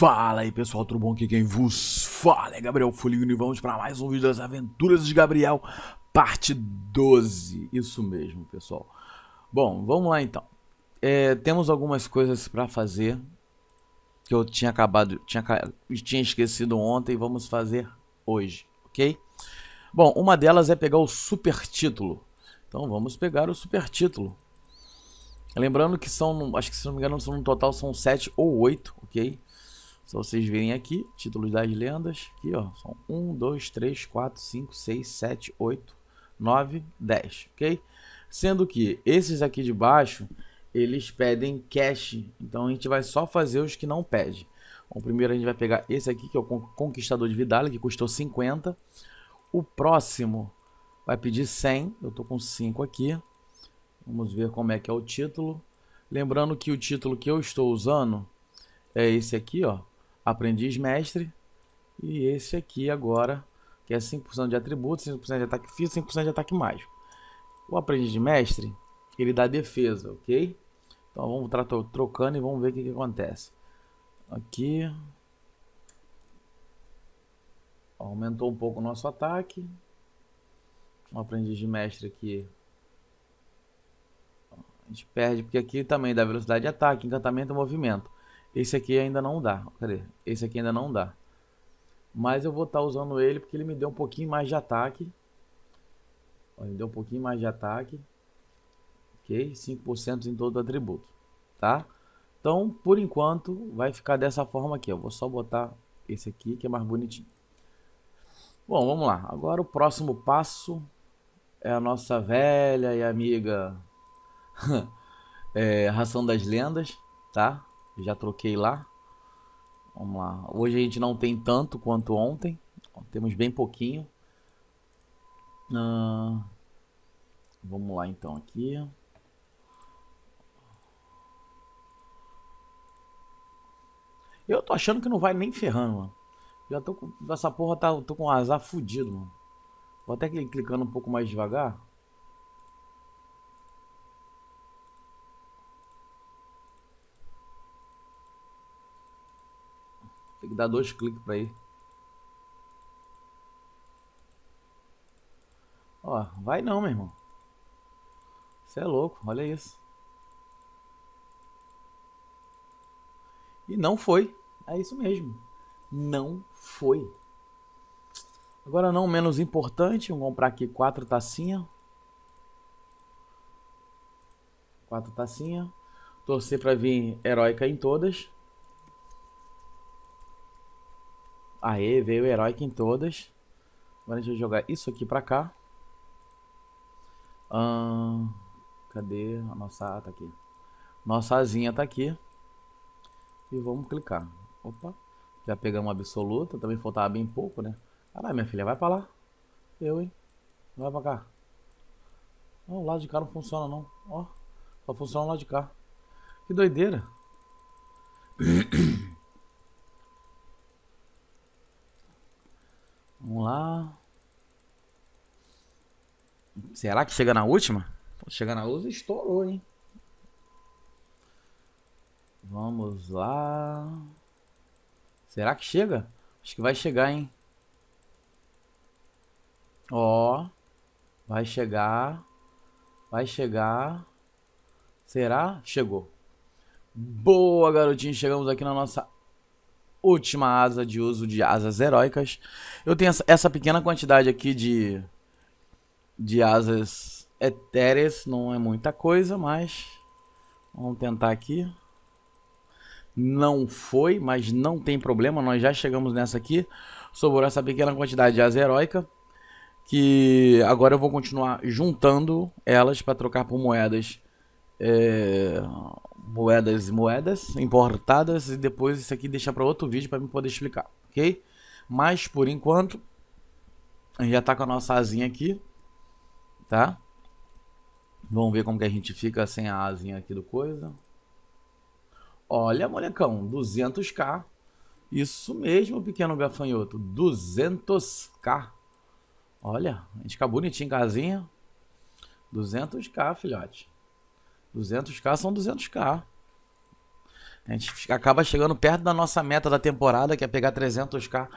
Fala aí pessoal, tudo bom? Aqui quem vos fala é Gabriel Foligno e vamos para mais um vídeo das Aventuras de Gabriel, parte 12. Isso mesmo, pessoal. Bom, vamos lá então. É, temos algumas coisas para fazer que eu tinha acabado, tinha, tinha esquecido ontem e vamos fazer hoje, ok? Bom, uma delas é pegar o super título. Então vamos pegar o super título. Lembrando que são, acho que se não me engano, são, no total são 7 ou 8, ok? Se vocês virem aqui, títulos das lendas, aqui ó, são 1, 2, 3, 4, 5, 6, 7, 8, 9, 10, ok? Sendo que esses aqui de baixo, eles pedem cash, então a gente vai só fazer os que não pedem. Bom, primeiro a gente vai pegar esse aqui, que é o Conquistador de Vidalha, que custou 50. O próximo vai pedir 100, eu tô com 5 aqui. Vamos ver como é que é o título. Lembrando que o título que eu estou usando é esse aqui, ó, aprendiz mestre. E esse aqui agora, que é 5% de atributo, 5% de ataque físico, 5% de ataque mágico. O aprendiz mestre, ele dá defesa, ok? Então vamos tratar trocando e vamos ver o que, que acontece. Aqui. Aumentou um pouco o nosso ataque. O aprendiz de mestre aqui a gente perde, porque aqui também dá velocidade de ataque, encantamento e movimento. Esse aqui ainda não dá. Cadê? Esse aqui ainda não dá. Mas eu vou estar tá usando ele porque ele me deu um pouquinho mais de ataque. Ele deu um pouquinho mais de ataque. Ok? 5% em todo atributo. Tá? Então, por enquanto, vai ficar dessa forma aqui. Eu vou só botar esse aqui que é mais bonitinho. Bom, vamos lá. Agora o próximo passo é a nossa velha e amiga é, ração das lendas, tá? Já troquei lá. Vamos lá. Hoje a gente não tem tanto quanto ontem. Temos bem pouquinho. Ah, vamos lá então aqui. Eu tô achando que não vai nem ferrando, mano. Já tô com. Essa porra tá. Tô com um azar fudido, mano. Vou até clicando um pouco mais devagar. que dar dois cliques pra ir. Ó, vai não, meu irmão. Você é louco, olha isso. E não foi. É isso mesmo. Não foi. Agora não menos importante, vamos comprar aqui quatro tacinhas. Quatro tacinhas. Torcer para vir heróica em todas. Aê, veio o herói em todas. Agora a gente vai jogar isso aqui pra cá. Hum, cadê a nossa A? Tá aqui. Nossa asinha tá aqui. E vamos clicar. Opa. Já pegamos absoluta. Também faltava bem pouco, né? Caralho, minha filha, vai pra lá. Eu, hein? Vai pra cá. o lado de cá não funciona, não. Ó, só funciona o lado de cá. Que doideira. Será que chega na última? Chega na última, estourou, hein? Vamos lá. Será que chega? Acho que vai chegar, hein? Ó. Vai chegar. Vai chegar. Será? Chegou. Boa, garotinho. Chegamos aqui na nossa última asa de uso de asas heróicas. Eu tenho essa pequena quantidade aqui de de asas etéreas não é muita coisa, mas vamos tentar aqui. Não foi, mas não tem problema, nós já chegamos nessa aqui. Sobrou essa pequena quantidade de asa heróica, que agora eu vou continuar juntando elas para trocar por moedas, é, moedas e moedas importadas e depois isso aqui deixar para outro vídeo para me poder explicar, ok? Mas por enquanto, a gente já está com a nossa asinha aqui, tá? Vamos ver como que a gente fica sem a asinha aqui do coisa. Olha, molecão, 200k. Isso mesmo, pequeno gafanhoto, 200k. Olha, a gente fica bonitinho em casinha. 200k, filhote. 200k são 200k. A gente acaba chegando perto da nossa meta da temporada, que é pegar 300k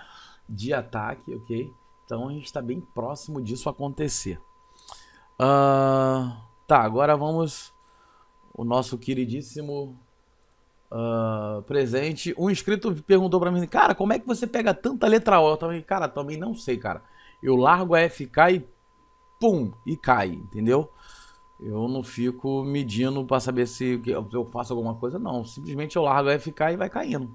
de ataque, ok? Então a gente está bem próximo disso acontecer. Ah, tá, agora vamos. O nosso queridíssimo uh, presente. Um inscrito perguntou para mim, cara, como é que você pega tanta letra O? Eu também, cara, também não sei, cara. Eu largo a FK e pum, e cai, entendeu? Eu não fico medindo para saber se eu faço alguma coisa, não. Simplesmente eu largo a FK e vai caindo.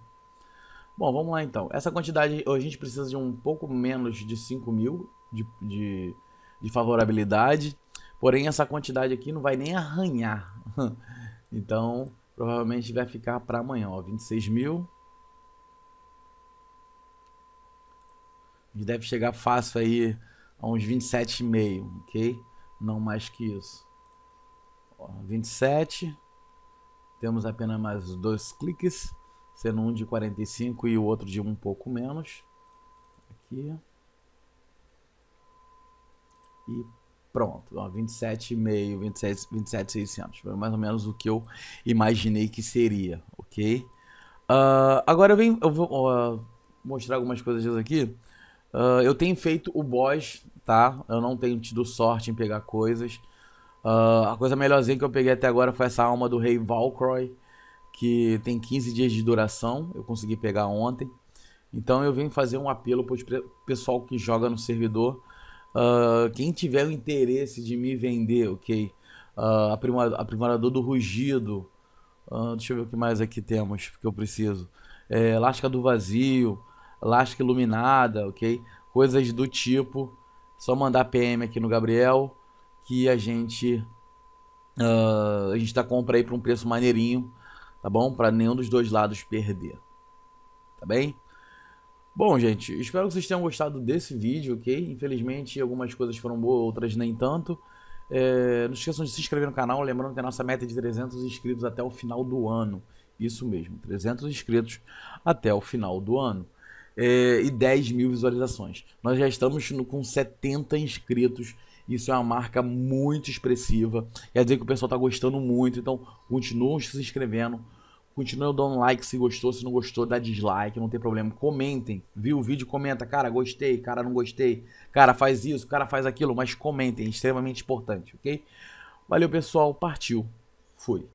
Bom, vamos lá então. Essa quantidade, a gente precisa de um pouco menos de 5 mil de, de, de favorabilidade. Porém, essa quantidade aqui não vai nem arranhar. Então, provavelmente vai ficar para amanhã, ó, 26 mil. deve chegar fácil aí a uns 27,5, ok? Não mais que isso. Ó, 27. Temos apenas mais dois cliques, sendo um de 45 e o outro de um pouco menos. Aqui. E Pronto, 27,5, 27, 27,600. Foi mais ou menos o que eu imaginei que seria, ok? Uh, agora eu, venho, eu vou uh, mostrar algumas coisas aqui. Uh, eu tenho feito o boss, tá? Eu não tenho tido sorte em pegar coisas. Ah, a coisa melhorzinha que eu peguei até agora foi essa alma do rei Valcroy que tem 15 dias de duração. Eu consegui pegar ontem. Então eu venho fazer um apelo para o pessoal que joga no servidor Uh, quem tiver o interesse de me vender, ok? Uh, aprimorador do rugido. Uh, deixa eu ver o que mais aqui temos que eu preciso. É, do vazio, lasca iluminada, ok? Coisas do tipo. Só mandar PM aqui no Gabriel que a gente uh, a gente tá compra aí para um preço maneirinho, tá bom? Para nenhum dos dois lados perder. Tá bem? Bom, gente, espero que vocês tenham gostado desse vídeo, ok? Infelizmente, algumas coisas foram boas, outras nem tanto. É, não esqueçam de se inscrever no canal, lembrando que a nossa meta é de 300 inscritos até o final do ano. Isso mesmo, 300 inscritos até o final do ano. É, e 10 mil visualizações. Nós já estamos no, com 70 inscritos. Isso é uma marca muito expressiva. Quer dizer que o pessoal está gostando muito. Então, continuem se inscrevendo Continua dando um like se gostou, se não gostou, dá dislike, não tem problema. Comentem, viu o vídeo, comenta, cara, gostei, cara, não gostei, cara, faz isso, cara, faz aquilo, mas comentem, é extremamente importante, ok? Valeu, pessoal, partiu, fui.